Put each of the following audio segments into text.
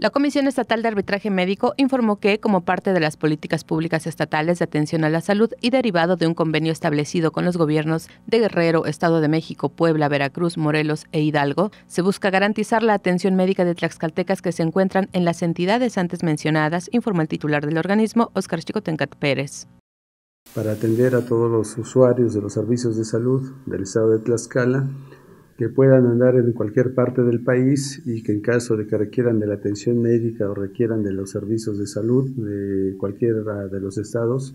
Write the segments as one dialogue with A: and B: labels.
A: La Comisión Estatal de Arbitraje Médico informó que, como parte de las políticas públicas estatales de atención a la salud y derivado de un convenio establecido con los gobiernos de Guerrero, Estado de México, Puebla, Veracruz, Morelos e Hidalgo, se busca garantizar la atención médica de tlaxcaltecas que se encuentran en las entidades antes mencionadas, informó el titular del organismo, Chico Tencat Pérez.
B: Para atender a todos los usuarios de los servicios de salud del Estado de Tlaxcala, que puedan andar en cualquier parte del país y que en caso de que requieran de la atención médica o requieran de los servicios de salud de cualquiera de los estados,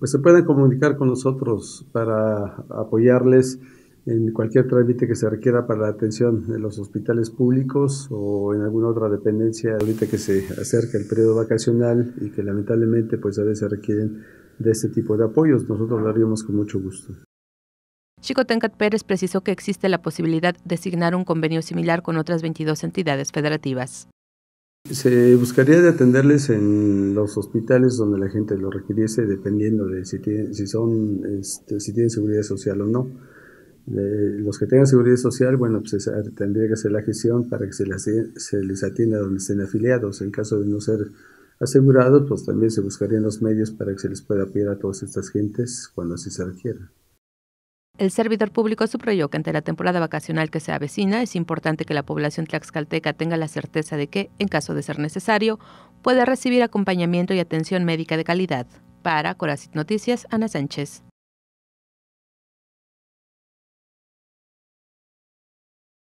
B: pues se puedan comunicar con nosotros para apoyarles en cualquier trámite que se requiera para la atención de los hospitales públicos o en alguna otra dependencia ahorita que se acerca el periodo vacacional y que lamentablemente pues a veces requieren de este tipo de apoyos. Nosotros lo haríamos con mucho gusto.
A: Chico Tencat Pérez precisó que existe la posibilidad de signar un convenio similar con otras 22 entidades federativas.
B: Se buscaría atenderles en los hospitales donde la gente lo requiriese, dependiendo de si tienen, este, seguridad social o no. los que tengan seguridad social, bueno, pues tendría que hacer la gestión para que se, se les atienda donde estén afiliados. En caso de no ser asegurados, pues también se buscarían los medios para que se les pueda apoyar a todas estas gentes cuando así se requiera.
A: El servidor público subrayó que ante la temporada vacacional que se avecina es importante que la población tlaxcalteca tenga la certeza de que, en caso de ser necesario, pueda recibir acompañamiento y atención médica de calidad.
B: Para Coracit Noticias, Ana Sánchez.